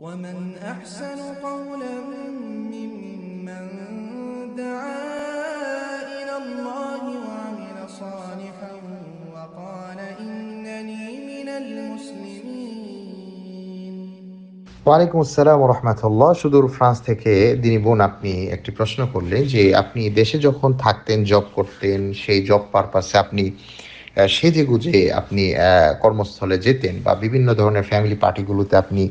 ومن أحسن قولا ممن دعا إلى الله وعمل صالحا وقال إنني من المسلمين ওয়ালাইকুম আসসালাম রহমতুল্লাহ সুদূর ফ্রান্স থেকে দিনী বোন আপনি একটি প্রশ্ন করলেন যে আপনি দেশে যখন থাকতেন জব করতেন সেই জব পারপাসে আপনি সেজে গুজে আপনি কর্মস্থলে যেতেন বা বিভিন্ন ধরনের ফ্যামিলি পার্টিগুলোতে আপনি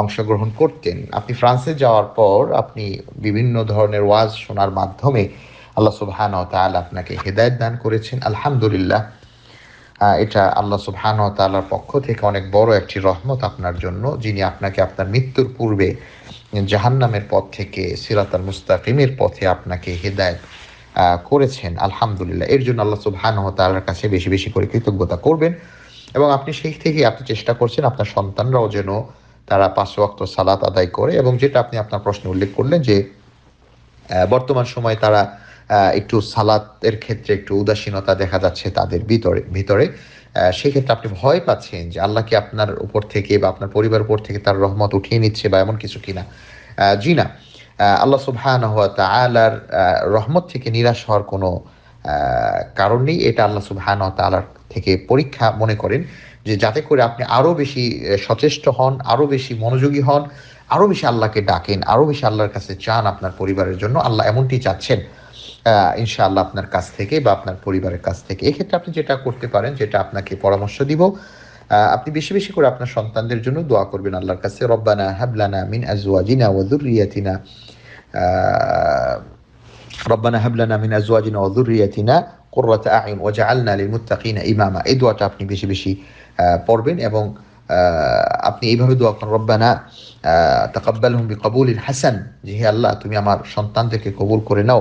অংশগ্রহণ করতেন আপনি ফ্রান্সে যাওয়ার পর আপনি বিভিন্ন ধরনের ওয়াজ শোনার মাধ্যমে আল্লাহ সুবহান তাল আপনাকে হেদায়ত দান করেছেন আলহামদুলিল্লাহ এটা আল্লাহ সুবহান তাল্লার পক্ষ থেকে অনেক বড় একটি রহমত আপনার জন্য যিনি আপনাকে আপনার মৃত্যুর পূর্বে জাহান্নামের পথ থেকে সিরাতাল মুস্তাকিমের পথে আপনাকে হেদায়ত করেছেন আলহামদুলিল্লাহ এর জন্য আল্লাহ সুবহান তাল্লার কাছে বেশি বেশি করে কৃতজ্ঞতা করবেন এবং আপনি সেই থেকে আপনি চেষ্টা করছেন আপনার সন্তানরাও যেন তারা পাঁচ অক্ত সালাত আদায় করে এবং যেটা আপনি আপনার প্রশ্নে উল্লেখ করলেন যে বর্তমান সময়ে তারা একটু সালাতের ক্ষেত্রে একটু উদাসীনতা দেখা যাচ্ছে তাদের ভিতরে ভিতরে সেক্ষেত্রে আপনি ভয় পাচ্ছেন যে আল্লাহ কি আপনার উপর থেকে বা আপনার পরিবার উপর থেকে তার রহমত উঠিয়ে নিচ্ছে বা এমন কিছু কিনা জি না আল্লাহ সুবহান আলার রহমত থেকে নিরাশ হওয়ার কোনো কারণ নেই এটা আল্লাহ সুবহান থেকে পরীক্ষা মনে করেন যে যাতে করে আপনি আরও বেশি সচেষ্ট হন আরও বেশি মনোযোগী হন আরও বেশি আল্লাহকে ডাকেন আরও বেশি আল্লাহর কাছে চান আপনার পরিবারের জন্য আল্লাহ এমনটি চাচ্ছেন ইনশাআল্লাহ আপনার কাছ থেকে বা আপনার পরিবারের কাছ থেকে এক্ষেত্রে আপনি যেটা করতে পারেন যেটা আপনাকে পরামর্শ দিব আপনি বেশি বেশি করে আপনার সন্তানদের জন্য দোয়া করবেন আল্লাহর কাছে রব্বানা হাবলানা মিন আজওয়াজিনা ওয়া যুররিয়াতিনা রব্বানা হাবলানা মিন আজওয়াজিনা ওয়া যুররিয়াতিনা কুররাতা আয়ুন ওয়াজআলনা লিল মুত্তাকিনা ইমামা এই দোয়াটা আপনি বেশি বেশি পড়বেন এবং আপনি এইভাবে দোয়া করেন রব্বানা তাকাব্বাল হুম কবুল হাসান জি হে আল্লাহ তুমি আমার সন্তানদেরকে কবুল করে নাও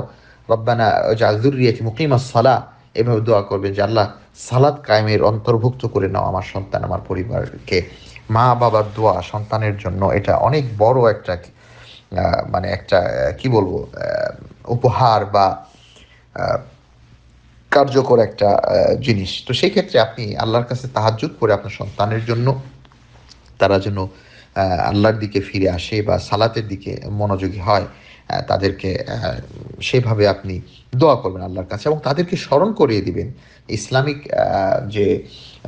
রব্বানা জাজুরিয়াতি মুকিমা সালা এভাবে দোয়া করবেন যে আল্লাহ সালাদ কায়েমের অন্তর্ভুক্ত করে নাও আমার সন্তান আমার পরিবারকে মা বাবার দোয়া সন্তানের জন্য এটা অনেক বড় একটা মানে একটা কি বলবো উপহার বা কার্যকর একটা জিনিস তো সেই ক্ষেত্রে আপনি আল্লাহর কাছে তাহাজুদ করে আপনার সন্তানের জন্য তারা যেন আল্লাহর দিকে ফিরে আসে বা সালাতের দিকে মনোযোগী হয় তাদেরকে সেভাবে আপনি দোয়া করবেন আল্লাহর কাছে এবং তাদেরকে স্মরণ করিয়ে দিবেন ইসলামিক যে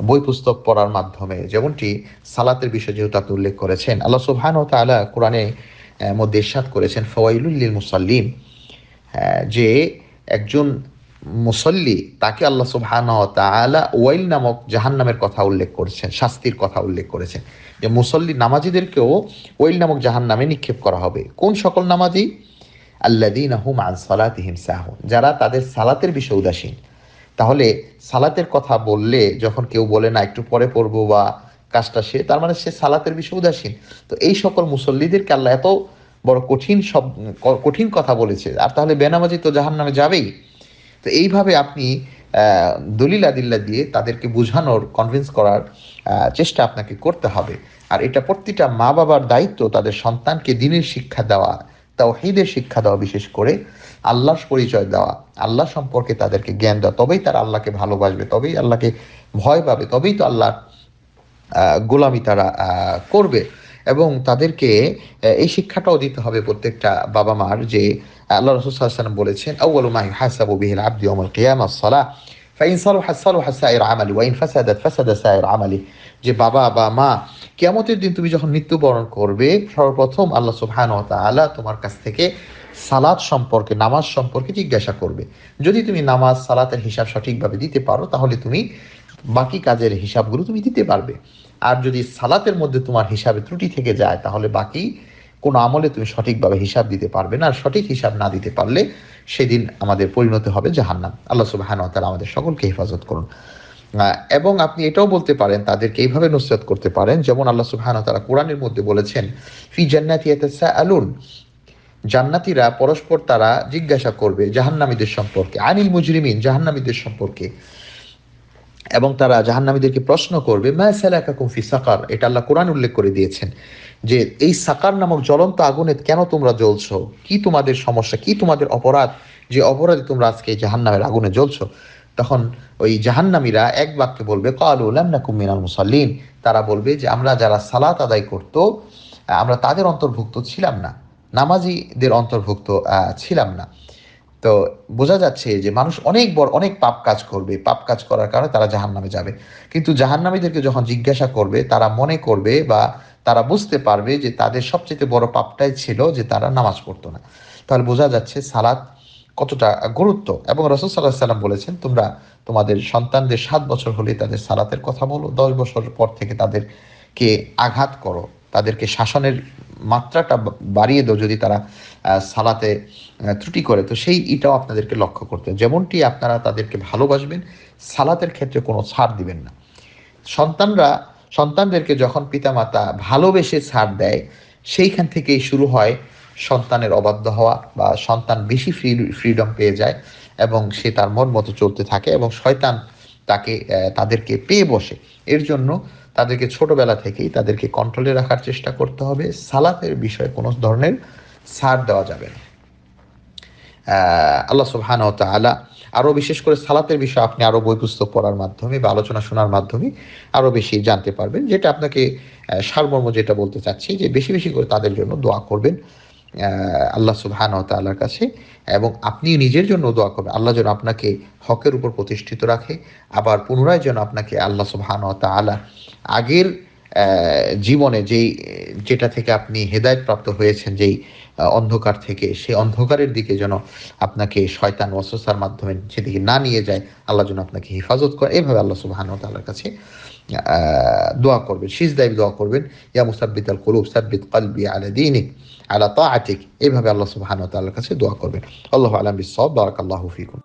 বই পুস্তক পড়ার মাধ্যমে যেমনটি সালাতের বিষয় যেহেতু আপনি উল্লেখ করেছেন আল্লাহ সুবহান ও তালা কোরআনে মধ্যে ইরশাদ করেছেন ফওয়াইলুল্লিল মুসাল্লিম যে একজন মুসল্লি তাকে আল্লাহ সুবহান তালা ওয়াইল নামক জাহান্নামের কথা উল্লেখ করেছেন শাস্তির কথা উল্লেখ করেছেন যে মুসল্লি নামাজিদেরকেও ওয়াইল নামক জাহান্নামে নিক্ষেপ করা হবে কোন সকল নামাজি আল্লাদিন আহুম আন সালাতিহিম সাহুন যারা তাদের সালাতের বিষয়ে উদাসীন তাহলে সালাতের কথা বললে যখন কেউ বলে না একটু পরে পড়বো বা কাজটা সে তার মানে সে সালাতের বিষয়ে উদাসীন তো এই সকল মুসল্লিদেরকে আল্লাহ এত বড় কঠিন সব কঠিন কথা বলেছে আর তাহলে বেনামাজি তো জাহান নামে যাবেই তো এইভাবে আপনি দলিল আদিল্লা দিয়ে তাদেরকে বোঝানোর কনভিন্স করার চেষ্টা আপনাকে করতে হবে আর এটা প্রতিটা মা বাবার দায়িত্ব তাদের সন্তানকে দিনের শিক্ষা দেওয়া তাও হেদের শিক্ষা দেওয়া বিশেষ করে আল্লাহর পরিচয় দেওয়া আল্লাহ সম্পর্কে তাদেরকে জ্ঞান দেওয়া তবেই তারা আল্লাহকে ভালোবাসবে তবেই আল্লাহকে ভয় পাবে তবেই তো আল্লাহর গোলামি তারা করবে এবং তাদেরকে এই শিক্ষাটাও দিতে হবে প্রত্যেকটা বাবা মার যে আল্লাহ রসুল সাল্লাম বলেছেন আউ্বাল মাহি হাসাবু বিহিল আব্দি ওমর কিয়ামা সালাহ ফাইন সালুহাত সালুহাত সায়ের আমালি ওয়াইন ফাসাদাত ফাসাদা সায়ের আমালি যে বাবা বা মা কেমতের দিন তুমি যখন মৃত্যুবরণ করবে সর্বপ্রথম আল্লাহ সুবহান তালা তোমার কাছ থেকে সালাত সম্পর্কে নামাজ সম্পর্কে জিজ্ঞাসা করবে যদি তুমি নামাজ সালাতের হিসাব সঠিকভাবে দিতে পারো তাহলে তুমি বাকি কাজের হিসাবগুলো তুমি দিতে পারবে আর যদি সালাতের মধ্যে তোমার হিসাবে ত্রুটি থেকে যায় তাহলে বাকি কোনো আমলে তুমি সঠিকভাবে হিসাব দিতে পারবে না আর সঠিক হিসাব না দিতে পারলে সেদিন আমাদের পরিণত হবে জাহান্নাম আল্লাহ সুবাহান তারা আমাদের সকলকে হেফাজত করুন এবং আপনি এটাও বলতে পারেন তাদেরকে এইভাবে নুসরাত করতে পারেন যেমন আল্লাহ সুবহান তারা কোরআনের মধ্যে বলেছেন ফি জান্নাতি আলুন জান্নাতিরা পরস্পর তারা জিজ্ঞাসা করবে জাহান্নামীদের সম্পর্কে আনিল মুজরিমিন জাহান্নামীদের সম্পর্কে এবং তারা জাহান্নামীদেরকে প্রশ্ন করবে মায়াসালাকা কুমফি সাকার এটা আল্লাহ কোরআন উল্লেখ করে দিয়েছেন যে এই সাকার নামক জ্বলন্ত আগুনে কেন তোমরা জ্বলছো কি তোমাদের সমস্যা কি তোমাদের অপরাধ যে অপরাধে তোমরা আজকে এই জাহান্নামের আগুনে জ্বলছো তখন ওই জাহান্নামীরা এক বাক্যে বলবে কালুলাম না কুমিনাল মুসাল্লিন তারা বলবে যে আমরা যারা সালাত আদায় করতো আমরা তাদের অন্তর্ভুক্ত ছিলাম না নামাজিদের অন্তর্ভুক্ত ছিলাম না তো বোঝা যাচ্ছে যে মানুষ অনেক বড় অনেক পাপ কাজ করবে পাপ কাজ করার কারণে তারা জাহান নামে যাবে কিন্তু জাহান্নামীদেরকে যখন জিজ্ঞাসা করবে তারা মনে করবে বা তারা বুঝতে পারবে যে তাদের সবচেয়ে বড় পাপটাই ছিল যে তারা নামাজ পড়তো না তাহলে বোঝা যাচ্ছে সালাত কতটা গুরুত্ব এবং রসদ সাল্লাহ সাল্লাম বলেছেন তোমরা তোমাদের সন্তানদের সাত বছর হলে তাদের সালাতের কথা বলো দশ বছর পর থেকে তাদেরকে আঘাত করো তাদেরকে শাসনের মাত্রাটা বাড়িয়ে দেও যদি তারা সালাতে ত্রুটি করে তো সেই ইটাও আপনাদেরকে লক্ষ্য করতে যেমনটি আপনারা তাদেরকে ভালোবাসবেন সালাতের ক্ষেত্রে কোনো ছাড় দিবেন না সন্তানরা সন্তানদেরকে যখন পিতামাতা ভালোবেসে ছাড় দেয় সেইখান থেকেই শুরু হয় সন্তানের অবাধ্য হওয়া বা সন্তান বেশি ফ্রি ফ্রিডম পেয়ে যায় এবং সে তার মন মতো চলতে থাকে এবং শয়তান তাকে তাদেরকে পেয়ে বসে এর জন্য তাদেরকে ছোটবেলা থেকেই তাদেরকে কন্ট্রোলে রাখার চেষ্টা করতে হবে সালাতের বিষয়ে কোনো ধরনের ছাড় দেওয়া যাবে না আল্লাহ সুবহান তালা আরও বিশেষ করে সালাতের বিষয়ে আপনি আরও বই পুস্তক পড়ার মাধ্যমে বা আলোচনা শোনার মাধ্যমে আরও বেশি জানতে পারবেন যেটা আপনাকে সারমর্ম যেটা বলতে চাচ্ছি যে বেশি বেশি করে তাদের জন্য দোয়া করবেন আল্লাহ সুবহান তাল্লার কাছে এবং আপনি নিজের জন্য দোয়া করবেন আল্লাহ যেন আপনাকে হকের উপর প্রতিষ্ঠিত রাখে আবার পুনরায় যেন আপনাকে আল্লাহ সুবহান তালা আগের জীবনে যেই যেটা থেকে আপনি হেদায়ত প্রাপ্ত হয়েছেন যেই অন্ধকার থেকে সেই অন্ধকারের দিকে যেন আপনাকে শয়তান ওয়াসোসার মাধ্যমে সেদিকে না নিয়ে যায় আল্লাহ যেন আপনাকে হেফাজত করে এভাবে আল্লাহ সুবাহান তাল্লার কাছে দোয়া করবেন শিজ দায়ী দোয়া করবেন ইয়া মুসাব্বিত আল কলুব সাব্বিত কলবি আলা দিনিক আলা তা আটিক এইভাবে আল্লাহ সুবাহান তাল্লার কাছে দোয়া করবেন আল্লাহ আলম বিসব বারাক আল্লাহ ফিকুম